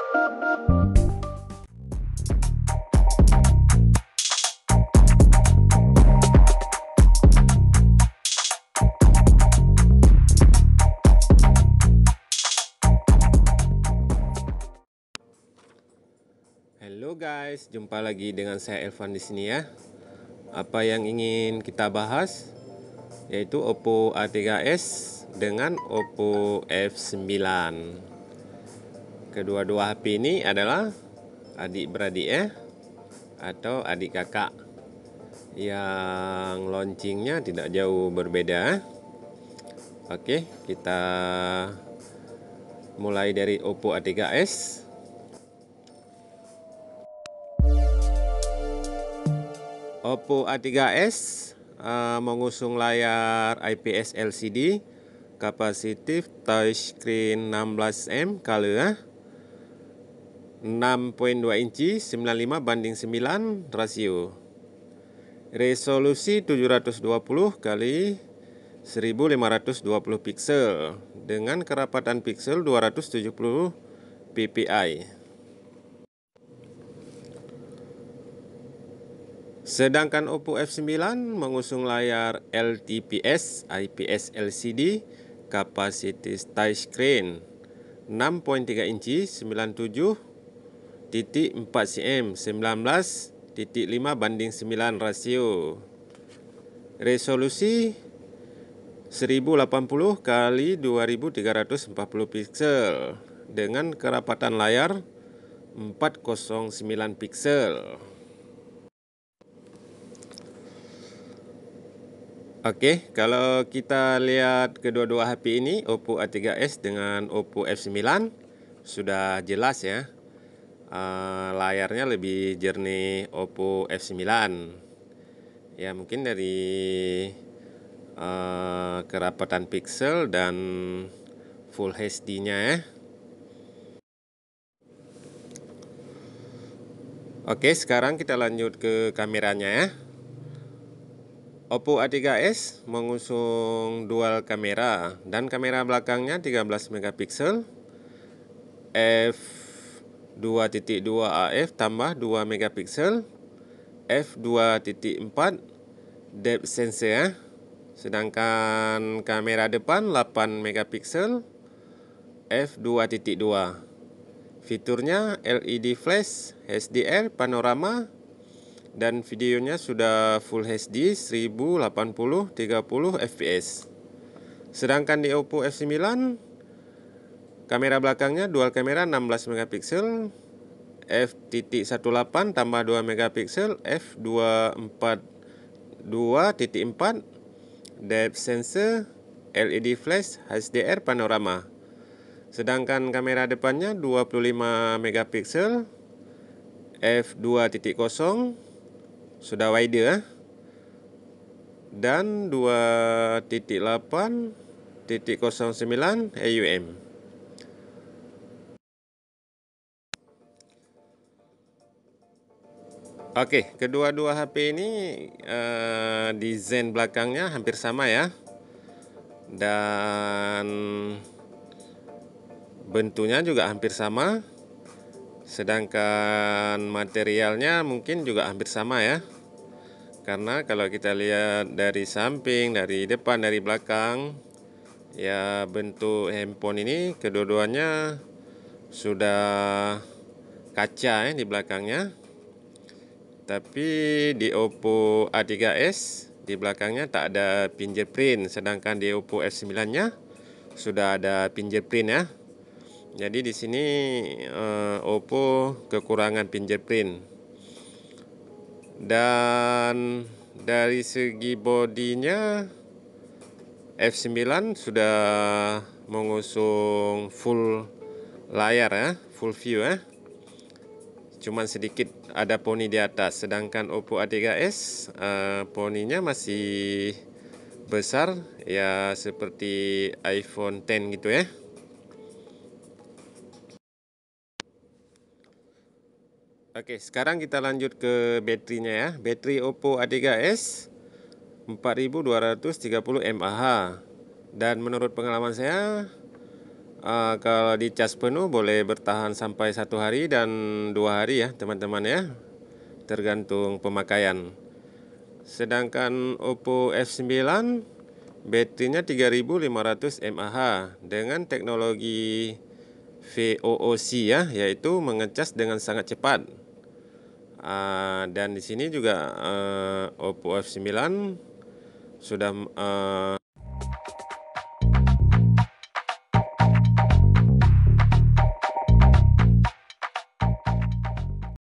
Halo guys, jumpa lagi dengan saya Elvan di sini ya. Apa yang ingin kita bahas yaitu Oppo A3s dengan Oppo F9 kedua-dua HP ini adalah adik beradik ya atau adik kakak yang launchingnya tidak jauh berbeda eh? Oke kita mulai dari Oppo A3s Oppo A3s uh, eh, mengusung layar IPS LCD kapasitif touchscreen 16M kalau ya 6.2 inci 95 banding 9 rasio resolusi 720 kali 1520 piksel dengan kerapatan piksel 270 ppi sedangkan Oppo F9 mengusung layar LTPS IPS LCD kapasitas touchscreen 6.3 inci 97 titik 4 cm 19 titik 5 banding 9 rasio resolusi 1080 kali 2340 pixel dengan kerapatan layar 409 pixel. Oke, okay, kalau kita lihat kedua-dua HP ini Oppo A3s dengan Oppo F9 sudah jelas ya Eh, layarnya lebih jernih Oppo F9 ya mungkin dari uh, kerapatan pixel dan full HD nya ya Oke sekarang kita lanjut ke kameranya ya Oppo A3s mengusung dual kamera dan kamera belakangnya 13 megapiksel f 2.2 AF tambah 2 megapiksel f2.4 depth sensor ya. Sedangkan kamera depan 8 megapiksel f2.2. Fiturnya LED flash, HDR, panorama dan videonya sudah full HD 1080 30 fps. Sedangkan di Oppo F9 Kamera belakangnya dual kamera 16 megapiksel f.18 tambah 2 megapiksel f242.4 depth sensor LED flash HDR panorama. Sedangkan kamera depannya 25 megapiksel f2.0 sudah wide ya. Eh. Dan 2.8.09 AUM. Oke, kedua-dua HP ini uh, desain belakangnya hampir sama ya. Dan bentuknya juga hampir sama. Sedangkan materialnya mungkin juga hampir sama ya. Karena kalau kita lihat dari samping, dari depan, dari belakang, ya bentuk handphone ini kedua-duanya sudah kaca ya di belakangnya tapi di Oppo A3s di belakangnya tak ada fingerprint sedangkan di Oppo F9-nya sudah ada fingerprint ya. Jadi di sini uh, Oppo kekurangan fingerprint. Dan dari segi bodinya F9 sudah mengusung full layar ya, full view ya cuman sedikit ada poni di atas sedangkan Oppo A3s uh, eh, poninya masih besar ya seperti iPhone 10 gitu ya Oke sekarang kita lanjut ke baterainya ya baterai Oppo A3s 4230 mAh dan menurut pengalaman saya uh, kalau cas penuh boleh bertahan sampai satu hari dan dua hari ya teman-teman ya tergantung pemakaian sedangkan Oppo F9 baterainya 3500 mAh dengan teknologi VOOC ya yaitu mengecas dengan sangat cepat uh, dan di sini juga uh, Oppo F9 sudah uh,